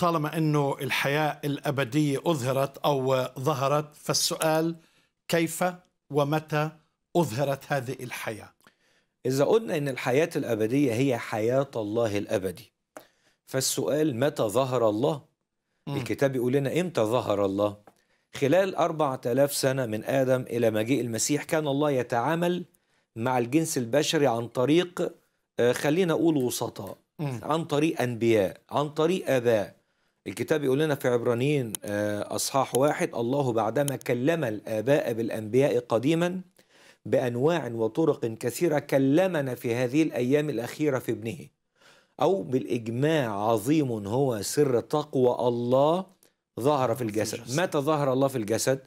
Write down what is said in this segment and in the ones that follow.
طالما انه الحياه الابديه اظهرت او ظهرت فالسؤال كيف ومتى اظهرت هذه الحياه؟ اذا قلنا ان الحياه الابديه هي حياه الله الابدي فالسؤال متى ظهر الله؟ م. الكتاب بيقول لنا امتى ظهر الله؟ خلال 4000 سنه من ادم الى مجيء المسيح كان الله يتعامل مع الجنس البشري عن طريق آه، خلينا اقول وسطاء عن طريق انبياء عن طريق اباء الكتاب يقول لنا في عبرانيين آه، اصحاح واحد الله بعدما كلم الاباء بالانبياء قديما بانواع وطرق كثيره كلمنا في هذه الايام الاخيره في ابنه او بالاجماع عظيم هو سر تقوى الله ظهر في الجسد متى ظهر الله في الجسد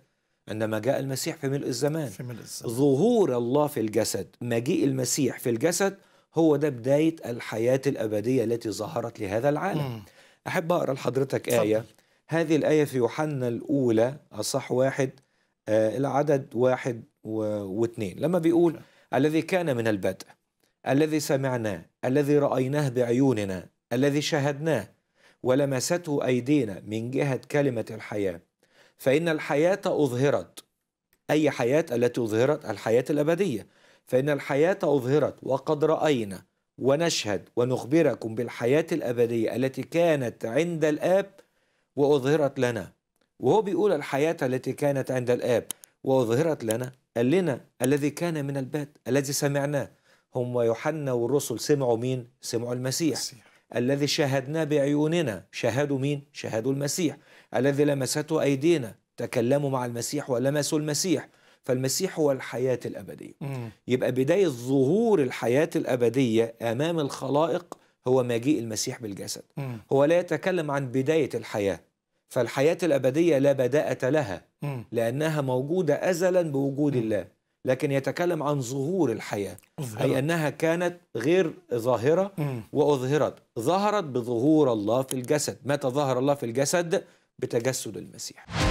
عندما جاء المسيح في ملء الزمان في ملء الزمان ظهور الله في الجسد مجيء المسيح في الجسد هو ده بدايه الحياه الابديه التي ظهرت لهذا العالم م. أحب أقرأ لحضرتك آية صدق. هذه الآية في يوحنا الأولى أصح واحد آه العدد واحد واثنين لما بيقول الذي كان من البدء الذي سمعناه الذي رأيناه بعيوننا الذي شاهدناه ولمسته أيدينا من جهة كلمة الحياة فإن الحياة أظهرت أي حياة التي أظهرت الحياة الأبدية فإن الحياة أظهرت وقد رأينا ونشهد ونخبركم بالحياة الأبدية التي كانت عند الآب وأظهرت لنا وهو بيقول الحياة التي كانت عند الآب وأظهرت لنا قال لنا الذي كان من البدء الذي سمعناه هم يوحنا والرسل سمعوا مين؟ سمعوا المسيح, المسيح. الذي شاهدناه بعيوننا شاهدوا مين؟ شاهدوا المسيح الذي لمسته أيدينا تكلموا مع المسيح ولمسوا المسيح فالمسيح هو الحياة الأبدية مم. يبقى بداية ظهور الحياة الأبدية أمام الخلائق هو مجيء المسيح بالجسد مم. هو لا يتكلم عن بداية الحياة فالحياة الأبدية لا بداءة لها مم. لأنها موجودة أزلا بوجود مم. الله لكن يتكلم عن ظهور الحياة أظهرت. أي أنها كانت غير ظاهرة مم. وأظهرت ظهرت بظهور الله في الجسد متى ظهر الله في الجسد بتجسد المسيح